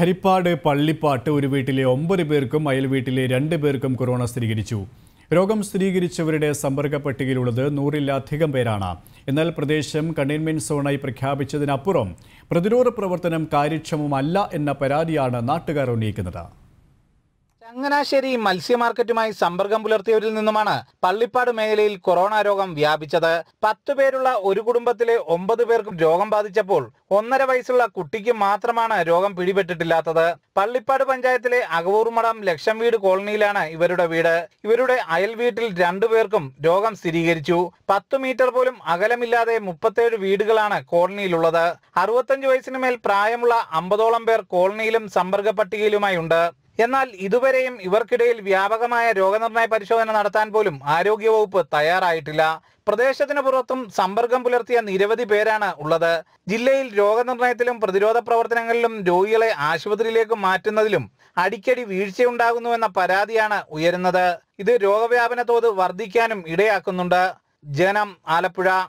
ഹരിപ്പാട് പള്ളിപ്പാട്ട് ഒരു വീട്ടിലെ ഒമ്പത് പേർക്കും അയൽ വീട്ടിലെ രണ്ട് പേർക്കും കൊറോണ സ്ഥിരീകരിച്ചു രോഗം സ്ഥിരീകരിച്ചവരുടെ സമ്പർക്ക പട്ടികയിലുള്ളത് നൂറിലധികം പേരാണ് എന്നാൽ പ്രദേശം കണ്ടെയ്ൻമെന്റ് സോണായി പ്രഖ്യാപിച്ചതിനപ്പുറം പ്രതിരോധ പ്രവർത്തനം കാര്യക്ഷമമല്ല എന്ന പരാതിയാണ് നാട്ടുകാർ ഉന്നയിക്കുന്നത് ചങ്ങനാശ്ശേരി മത്സ്യ മാർക്കറ്റുമായി സമ്പർക്കം പുലർത്തിയവരിൽ നിന്നുമാണ് പള്ളിപ്പാട് മേഖലയിൽ കൊറോണ രോഗം വ്യാപിച്ചത് പത്ത് പേരുള്ള ഒരു കുടുംബത്തിലെ ഒമ്പത് പേർക്കും രോഗം ബാധിച്ചപ്പോൾ ഒന്നര വയസ്സുള്ള കുട്ടിക്ക് മാത്രമാണ് രോഗം പിടിപെട്ടിട്ടില്ലാത്തത് പള്ളിപ്പാട് പഞ്ചായത്തിലെ അകവൂർമടം ലക്ഷം വീട് കോളനിയിലാണ് ഇവരുടെ വീട് ഇവരുടെ അയൽ വീട്ടിൽ രണ്ടുപേർക്കും രോഗം സ്ഥിരീകരിച്ചു പത്ത് മീറ്റർ പോലും അകലമില്ലാതെ മുപ്പത്തേഴ് വീടുകളാണ് കോളനിയിലുള്ളത് അറുപത്തഞ്ച് വയസ്സിനു മേൽ പ്രായമുള്ള അമ്പതോളം പേർ കോളനിയിലും സമ്പർക്ക പട്ടികയിലുമായി ഉണ്ട് എന്നാൽ ഇതുവരെയും ഇവർക്കിടയിൽ വ്യാപകമായ രോഗനിർണയ പരിശോധന നടത്താൻ പോലും ആരോഗ്യവകുപ്പ് തയ്യാറായിട്ടില്ല പ്രദേശത്തിന് പുറത്തും സമ്പർക്കം പുലർത്തിയ നിരവധി പേരാണ് ഉള്ളത് ജില്ലയിൽ രോഗനിർണയത്തിലും പ്രതിരോധ പ്രവർത്തനങ്ങളിലും രോഗികളെ ആശുപത്രിയിലേക്ക് മാറ്റുന്നതിലും അടിക്കടി വീഴ്ചയുണ്ടാകുന്നുവെന്ന പരാതിയാണ് ഉയരുന്നത് ഇത് രോഗവ്യാപന തോത് വർദ്ധിക്കാനും ഇടയാക്കുന്നുണ്ട് ജനം ആലപ്പുഴ